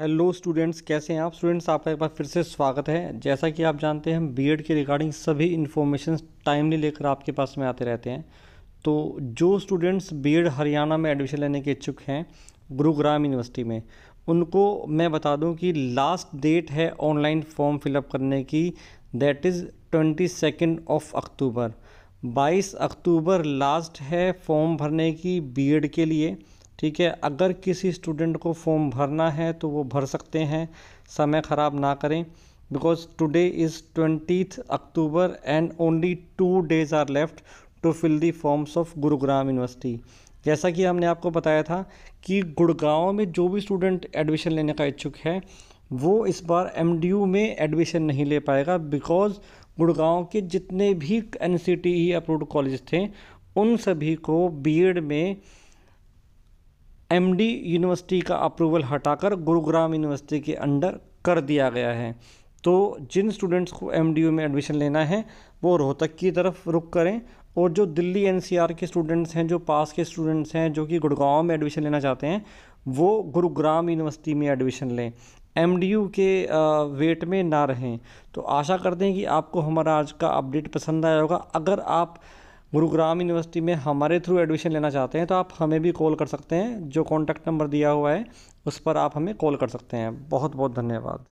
hello students कैसे हैं आप स्टूडेंट्स आपका एक बार फिर से स्वागत है जैसा कि आप जानते हैं हम बीएड के रिगार्डिंग सभी इन्फॉर्मेशन टाइमली लेकर आपके पास में आते रहते हैं तो जो स्टूडेंट्स बीएड हरियाणा में एडमिशन लेने के इच्छुक हैं गुरुग्राम यूनिवर्सिटी में उनको मैं बता दूं कि लास्ट डेट है ऑनलाइन फॉर्म फिलअप करने की that is twenty second of October बाईस अक्टूबर लास्ट है फॉर्म भरने की बी के लिए ठीक है अगर किसी स्टूडेंट को फॉर्म भरना है तो वो भर सकते हैं समय ख़राब ना करें because today is twentieth October and only two days are left to fill the forms of Gurugram university जैसा कि हमने आपको बताया था कि गुड़गांव में जो भी स्टूडेंट एडमिशन लेने का इच्छुक है वो इस बार एम में एडमिशन नहीं ले पाएगा बिकॉज़ गुड़गांव के जितने भी N C T E approved college थे उन सभी को बी एड में एमडी यूनिवर्सिटी का अप्रूवल हटाकर गुरुग्राम यूनिवर्सिटी के अंडर कर दिया गया है तो जिन स्टूडेंट्स को एम में एडमिशन लेना है वो रोहतक की तरफ रुक करें और जो दिल्ली एन के स्टूडेंट्स हैं जो पास के स्टूडेंट्स हैं जो कि गुड़गांव में एडमिशन लेना चाहते हैं वो गुरुग्राम यूनिवर्सिटी में एडमिशन लें एम के वेट में ना रहें तो आशा करते हैं कि आपको हमारा आज का अपडेट पसंद आया होगा अगर आप गुरुग्राम यूनिवर्सिटी में हमारे थ्रू एडमिशन लेना चाहते हैं तो आप हमें भी कॉल कर सकते हैं जो कॉन्टैक्ट नंबर दिया हुआ है उस पर आप हमें कॉल कर सकते हैं बहुत बहुत धन्यवाद